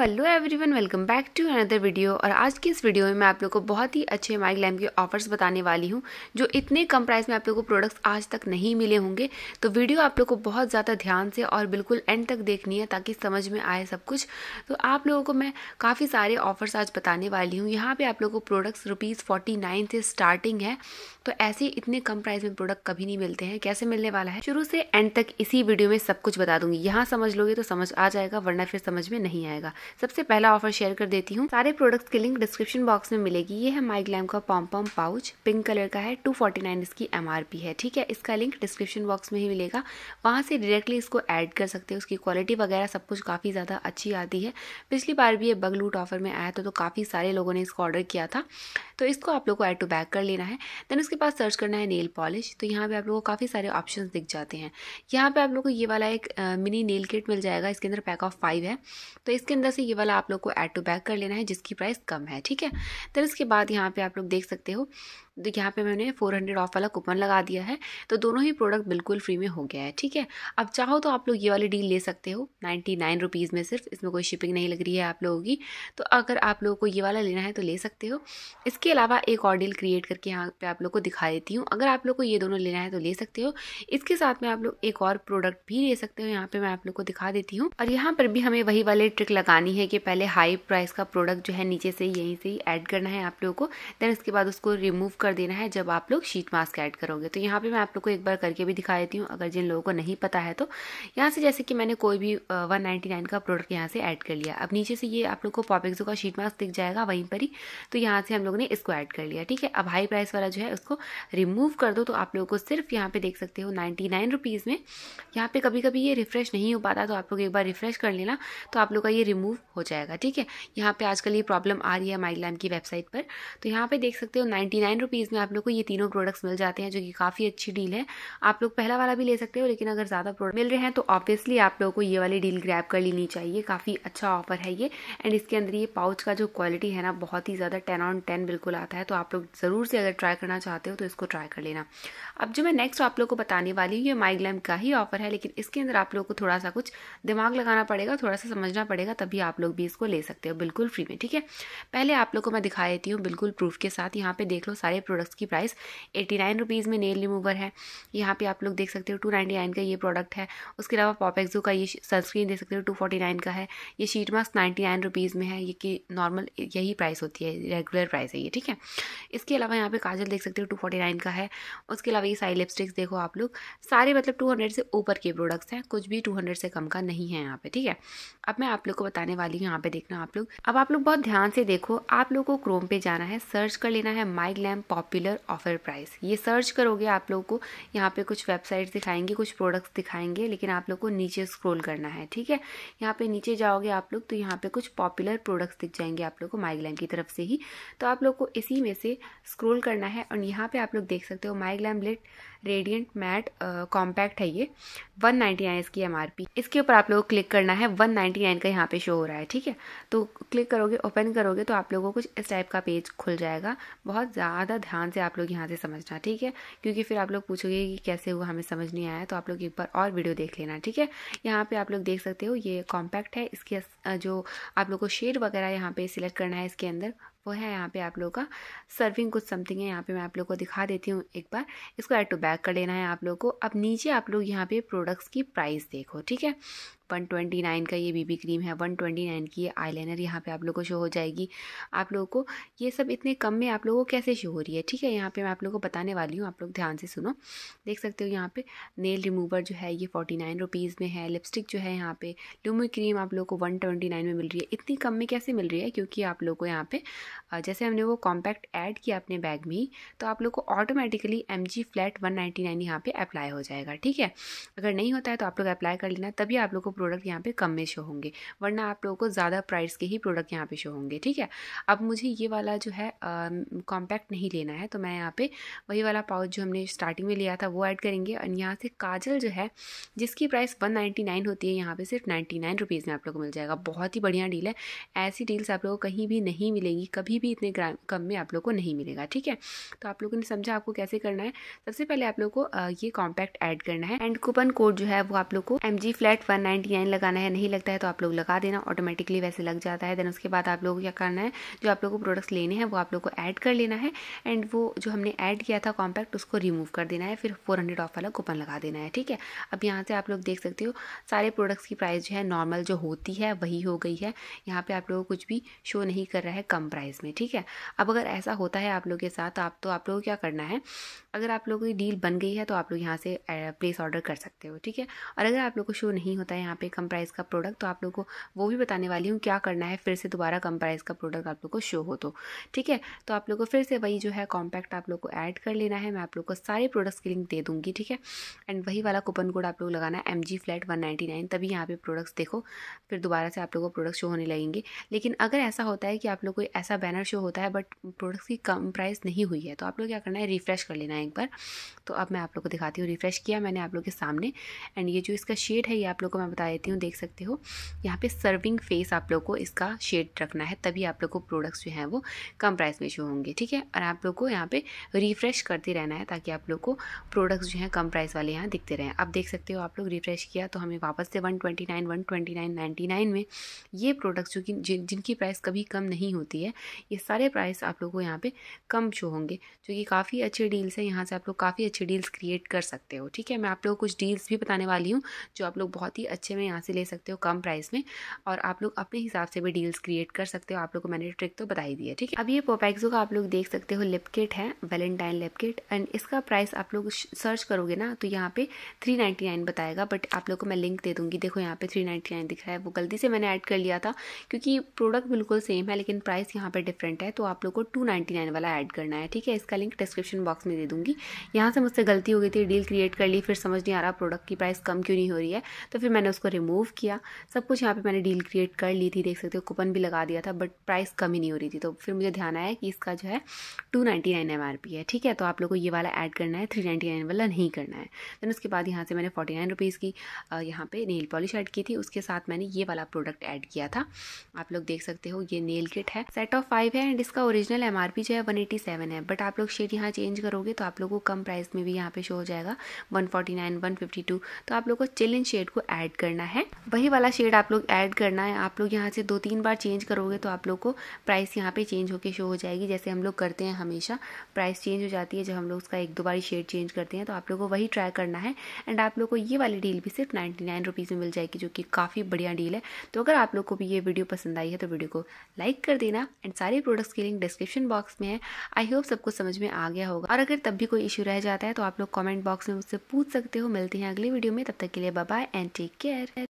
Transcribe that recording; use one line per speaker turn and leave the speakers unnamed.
Hello everyone welcome back to another video और आज की इस वीडियो में मैं आप लोग को बहुत ही अच्छे माइक लैम्प के ऑफर्स बताने वाली हूँ जो इतने कम प्राइस में आप लोग को प्रोडक्ट्स आज तक नहीं मिले होंगे तो वीडियो आप लोग को बहुत ज़्यादा ध्यान से और बिल्कुल एंड तक देखनी है ताकि समझ में आए सब कुछ तो आप लोगों को मैं काफ़ी सारे ऑफर्स आज बताने वाली हूँ यहाँ पर आप लोग को प्रोडक्ट्स रुपीज़ फोर्टी से स्टार्टिंग है तो ऐसे इतने कम प्राइस में प्रोडक्ट कभी नहीं मिलते हैं कैसे मिलने वाला है शुरू से एंड तक इसी वीडियो में सब कुछ बता दूंगी यहाँ समझ लोगे तो समझ आ जाएगा वरना फिर समझ में नहीं आएगा सबसे पहला ऑफर शेयर कर देती हूँ सारे प्रोडक्ट्स की लिंक डिस्क्रिप्शन बॉक्स में मिलेगी ये है माई ग्लैम का pom pom pouch pink colour का है टू फोर्टी नाइन इसकी एम आर पी है ठीक है इसका लिंक डिस्क्रिप्शन बॉक्स में ही मिलेगा वहाँ से डायरेक्टली इसको ऐड कर सकते हैं उसकी क्वालिटी वगैरह सब कुछ काफ़ी ज़्यादा अच्छी आती है पिछली बार भी ये बग लूट ऑफर में आया था तो काफ़ी सारे लोगों ने इसको ऑर्डर किया था तो इसको आप लोग को ऐड टू बैक कर लेना है देन उसके बाद सर्च करना है नेल पॉलिश तो यहाँ पर आप लोगों को काफ़ी सारे ऑप्शन दिख जाते हैं यहाँ पर आप लोग को ये वाला एक मिनी नेल किट मिल जाएगा इसके अंदर पैक ऑफ फाइव है तो इसके अंदर से ये वाला आप लोग को ऐड टू बैक कर लेना है जिसकी प्राइस कम है ठीक है दर इसके बाद यहाँ पे आप लोग देख सकते हो तो यहाँ पे मैंने 400 ऑफ वाला कूपन लगा दिया है तो दोनों ही प्रोडक्ट बिल्कुल फ्री में हो गया है ठीक है अब चाहो तो आप लोग ये वाली डील ले सकते हो नाइन्टी नाइन रुपीज़ में सिर्फ इसमें कोई शिपिंग नहीं लग रही है आप लोगों की तो अगर आप लोगों को ये वाला लेना है तो ले सकते हो इसके अलावा एक और डील क्रिएट करके यहाँ पर आप लोग को दिखा देती हूँ अगर आप लोग को ये दोनों लेना है तो ले सकते हो इसके साथ में आप लोग एक और प्रोडक्ट भी ले सकते हो यहाँ पर मैं आप लोग को दिखा देती हूँ और यहाँ पर भी हमें वही वाले ट्रिक लगानी है कि पहले हाई प्राइस का प्रोडक्ट जो है नीचे से यहीं से ही ऐड करना है आप लोगों को देन उसके बाद उसको रिमूव कर देना है जब आप लोग शीट मास्क ऐड करोगे तो यहाँ पे मैं आप लोग को एक बार करके भी दिखा देती हूँ अगर जिन लोगों को नहीं पता है तो यहाँ से जैसे कि मैंने कोई भी वन नाइन का प्रोडक्ट यहाँ से ऐड कर लिया अब नीचे से ये आप लोग को पॉपिक्सो का शीट मास्क दिख जाएगा वहीं पर ही तो यहाँ से हम लोग ने इसको ऐड कर लिया ठीक है अब हाई प्राइस वाला जो है उसको रिमूव कर दो तो आप लोगों को सिर्फ यहाँ पे देख सकते हो नाइन्टी नाइन रुपीज़ में यहाँ पे कभी कभी ये रिफ्रेश नहीं हो पाता तो आप लोग एक बार रिफ्रेश कर लेना तो आप लोग का ये रिमूव हो जाएगा ठीक है यहाँ पे आजकल ये प्रॉब्लम आ रही है माइग्लैम की वेबसाइट पर तो यहाँ पे देख सकते हो नाइन्टी नाइन रुपीज़ में आप लोग को ये तीनों प्रोडक्ट्स मिल जाते हैं जो कि काफ़ी अच्छी डील है आप लोग पहला वाला भी ले सकते हो लेकिन अगर ज़्यादा प्रोडक्ट मिल रहे हैं तो ऑब्वियसली आप लोगों को ये वाली डील ग्रैप कर लेनी चाहिए काफ़ी अच्छा ऑफर है ये एंड इसके अंदर ये पाउच का जो क्वालिटी है ना बहुत ही ज़्यादा टेन ऑन टेन बिल्कुल आता है तो आप लोग ज़रूर से अगर ट्राई करना चाहते हो तो इसको ट्राई कर लेना अब जो मैं नेक्स्ट आप लोग को बताने वाली हूँ ये माइग्लैम का ही ऑफर है लेकिन इसके अंदर आप लोग को थोड़ा सा कुछ दिमाग लगाना पड़ेगा थोड़ा सा समझना पड़ेगा तभी आप लोग भी इसको ले सकते हो बिल्कुल फ्री में ठीक है पहले आप लोग को मैं दिखा देती हूँ बिल्कुल प्रूफ के साथ यहाँ पे देख लो सारे सारे प्रोडक्ट्स की प्राइस एटी नाइन रुपीज़ में नेल रिमूवर है यहाँ पे आप लोग देख सकते हो टू नाइन्टी नाइन का ये प्रोडक्ट है उसके अलावा पॉपेक्सो का ये सनस्क्रीन देख सकते हो टू फोर्टी नाइन का है ये sheet mask ninety nine rupees में है ये कि नॉर्मल यही प्राइस होती है रेगुलर प्राइस है ये ठीक है इसके अलावा यहाँ पे काजल देख सकते हो टू फोर्टी नाइन का है उसके अलावा ये साई लिपस्टिक्स देखो आप लोग सारे मतलब टू हंड्रेड से ऊपर के प्रोडक्ट्स हैं कुछ भी टू हंड्रेड से कम का नहीं है यहाँ पे ठीक है अब मैं आप लोग को बताने वाली हूँ यहाँ पे देखना आप लोग अब आप लोग बहुत ध्यान से देखो आप लोग को क्रोम पे जाना है सर्च कर लेना है माइक लैम्प पॉपुलर ऑफर प्राइस ये सर्च करोगे आप लोग को यहाँ पे कुछ वेबसाइट्स दिखाएंगे कुछ प्रोडक्ट्स दिखाएंगे लेकिन आप लोग को नीचे स्क्रॉल करना है ठीक है यहाँ पे नीचे जाओगे आप लोग तो यहाँ पे कुछ पॉपुलर प्रोडक्ट्स दिख जाएंगे आप लोग को माइग्लैम की तरफ से ही तो आप लोग को इसी में से स्क्रोल करना है और यहाँ पर आप लोग देख सकते हो MyGlamm LIT radiant matte compact है ये 199 नाइन इसकी एम इसके ऊपर आप लोगों को क्लिक करना है 199 का यहाँ पे शो हो रहा है ठीक है तो क्लिक करोगे ओपन करोगे तो आप लोगों को कुछ इस टाइप का पेज खुल जाएगा बहुत ज़्यादा ध्यान से आप लोग यहाँ से समझना ठीक है क्योंकि फिर आप लोग पूछोगे कि कैसे हुआ हमें समझ नहीं आया तो आप लोग एक बार और वीडियो देख लेना ठीक है यहाँ पर आप लोग देख सकते हो ये कॉम्पैक्ट है इसके जो आप लोग को शेड वगैरह यहाँ पर सिलेक्ट करना है इसके अंदर वो है यहाँ पे आप लोगों का सर्विंग कुछ समथिंग है यहाँ पे मैं आप लोगों को दिखा देती हूँ एक बार इसको एड टू बैक कर लेना है आप लोगों को अब नीचे आप लोग यहाँ पे प्रोडक्ट्स की प्राइस देखो ठीक है 129 का ये बीबी क्रीम है 129 की ये आई लाइनर यहाँ पर आप लोगों को शो हो जाएगी आप लोगों को ये सब इतने कम में आप लोगों को कैसे शो हो रही है ठीक है यहाँ पे मैं आप लोगों को बताने वाली हूँ आप लोग ध्यान से सुनो देख सकते हो यहाँ पे नेल रिमूवर जो है ये फोर्टी नाइन में है लिपस्टिक जो है यहाँ पे लूमी क्रीम आप लोग को वन में मिल रही है इतनी कम में कैसे मिल रही है क्योंकि आप लोग को यहाँ पर जैसे हमने वो कॉम्पैक्ट ऐड किया अपने बैग में ही तो आप लोग को automatically M G flat one ninety nine यहाँ पर अप्लाई हो जाएगा ठीक है अगर नहीं होता है तो आप लोग अप्लाई कर लेना तभी आप लोग को प्रोडक्ट यहाँ पे कम में शो होंगे वरना आप लोगों को ज़्यादा प्राइस के ही प्रोडक्ट यहाँ पे शो होंगे ठीक है अब मुझे ये वाला जो है कॉम्पैक्ट नहीं लेना है तो मैं यहाँ पे वही वाला पाउच जो हमने स्टार्टिंग में लिया था वो ऐड करेंगे और यहाँ से काजल जो है जिसकी प्राइस वन होती है यहाँ पर सिर्फ नाइन्टी नाइन में आप लोग को मिल जाएगा बहुत ही बढ़िया डील है ऐसी डील्स आप लोगों को कहीं भी नहीं मिलेंगी कभी भी इतने कम में आप लोग को नहीं मिलेगा ठीक है तो आप लोगों ने समझा आपको कैसे करना है सबसे पहले आप लोग को ये कॉम्पैक्ट ऐड करना है एंड कूपन कोड जो है वो आप लोग को M G flat one ninety design लगाना है नहीं लगता है तो आप लोग लगा देना ऑटोमेटिकली वैसे लग जाता है देन उसके बाद आप लोगों को क्या करना है जो आप लोग को प्रोडक्ट्स लेने हैं वो आप लोग को ऐड कर लेना है एंड वो जो हमने ऐड किया था कॉम्पैक्ट उसको रिमूव कर देना है फिर फोर हंड्रेड ऑफ वाला कूपन लगा देना है ठीक है अब यहाँ से आप लोग देख सकते हो सारे प्रोडक्ट्स की प्राइस जो है नॉर्मल जो होती है वही हो गई है यहाँ पर आप लोगों को कुछ भी शो नहीं कर रहा है कम प्राइस में ठीक है अब अगर ऐसा होता है आप लोग के साथ आप तो आप लोगों को क्या करना है अगर आप लोगों की डील बन गई है तो आप लोग यहाँ से प्लेस ऑर्डर कर सकते हो ठीक है और अगर आप लोग को शो नहीं होता है यहाँ पे कम प्राइस का प्रोडक्ट तो आप लोगों को वो भी बताने वाली हूँ क्या करना है फिर से दोबारा कम प्राइस का प्रोडक्ट आप लोग को शो हो तो ठीक है तो आप लोग को फिर से वही जो है कॉम्पैक्ट आप लोग को ऐड कर लेना है मैं आप लोग को सारे प्रोडक्ट्स की लिंक दे दूँगी ठीक है एंड वही वाला कूपन कोड आप लोग लगाना है M G flat one ninety nine तभी यहाँ पे प्रोडक्ट्स देखो फिर दोबारा से आप लोग को प्रोडक्ट शो होने लगेंगे लेकिन अगर ऐसा होता है कि आप लोग को ऐसा बैनर शो होता है बट प्रोडक्ट्स की कम प्राइस नहीं हुई है तो आप लोग क्या करना है रिफ्रेश कर लेना है एक बार तो अब मैं आप लोग को दिखाती हूँ रिफ्रेश किया मैंने आप लोग के सामने एंड ये जो इसका शेड है ये आप लोग को मैं बता आई थी देख सकते हो यहाँ पे सर्विंग फेस आप लोग को इसका शेड रखना है तभी आप लोग को प्रोडक्ट्स जो हैं वो कम प्राइस में शो होंगे ठीक है और आप लोग को यहाँ पे रिफ्रेश करते रहना है ताकि आप लोग को प्रोडक्ट्स जो हैं कम प्राइस वाले यहाँ दिखते रहें आप देख सकते हो आप लोग रिफ्रेश किया तो हमें वापस से one twenty nine one nine nine में ये प्रोडक्ट्स जो कि जिनकी प्राइस कभी कम नहीं होती है ये सारे प्राइस आप लोग को यहाँ पे कम शो होंगे जो कि काफ़ी अच्छे डील्स हैं यहाँ से आप लोग काफ़ी अच्छे डील्स क्रिएट कर सकते हो ठीक है मैं आप लोग कुछ डील्स भी बताने वाली हूँ जो आप लोग बहुत ही अच्छे अच्छे में यहाँ से ले सकते हो कम प्राइस में और आप लोग अपने हिसाब से भी डील्स क्रिएट कर सकते हो आप लोग को मैंने ट्रिक तो बताई दी है ठीक है अब ये पोपैक्सो का आप लोग देख सकते हो लिपकिट है वेलेंटाइन लिपकिट एंड इसका प्राइस आप लोग सर्च करोगे ना तो यहाँ पे थ्री नाइन्टी नाइन बताएगा बट आप लोग को मैं लिंक दे दूंगी देखो यहाँ पे थ्री नाइन दिख रहा है वो गलती से मैंने ऐड कर लिया था क्योंकि प्रोडक्ट बिल्कुल सेम है लेकिन प्राइस यहाँ पर डिफरेंट है तो आप लोग को टू नाइन्टी नाइन वाला ऐड करना है ठीक है इसका लिंक डिस्क्रिप्शन बॉक्स में दे दूंगी यहाँ से मुझसे गलती हो गई थी डील क्रिएट कर ली फिर समझ नहीं आ रहा प्रोडक्ट की प्राइस कम क्यों नहीं हो रही है तो फिर मैंने उसको उसको रिमूव किया सब कुछ यहाँ पे मैंने डील क्रिएट कर ली थी देख सकते हो कूपन भी लगा दिया था बट प्राइस कम ही नहीं हो रही थी तो फिर मुझे ध्यान आया कि इसका जो है two ninety nine M R P है ठीक है तो आप लोग को ये वाला ऐड करना है थ्री नाइन्टी नाइन वाला नहीं करना है देन उसके बाद यहाँ से मैंने फोर्टी नाइन रुपीज़ की यहाँ पर नेल पॉलिश ऐड की थी उसके साथ मैंने ये वाला प्रोडक्ट ऐड किया था आप लोग देख सकते हो ये नेल किट है सेट ऑफ फाइव है एंड इसका ओरिजिनल एम आर पी जो है वन सेवन है बट आप लोग शेड यहाँ चेंज करोगे तो आप लोग को कम प्राइस में भी यहाँ पे शो हो जाएगा one forty nine one fifty two तो आप लोग को चिल इन शेड को ऐड कर करना है वही वाला शेड आप लोग ऐड करना है आप लोग यहाँ से दो तीन बार चेंज करोगे तो आप लोग को प्राइस यहाँ पे चेंज होके शो हो जाएगी जैसे हम लोग करते हैं हमेशा प्राइस चेंज हो जाती है जब हम लोग उसका एक दो बार शेड चेंज करते हैं तो आप लोग को वही ट्राई करना है एंड आप लोग को ये वाली डील भी सिर्फ नाइन्टी नाइन रुपीज़ में मिल जाएगी जो कि काफ़ी बढ़िया डील है तो अगर आप लोग को भी ये वीडियो पसंद आई है तो वीडियो को लाइक कर देना एंड सारे प्रोडक्ट्स की लिंक डिस्क्रिप्शन बॉक्स में है आई होप सबको समझ में आ गया होगा और अगर तब भी कोई इशू रह जाता है तो आप लोग कॉमेंट बॉक्स में मुझसे पूछ सकते हो मिलते हैं अगले वीडियो में तब तक के लिए bye and take care head.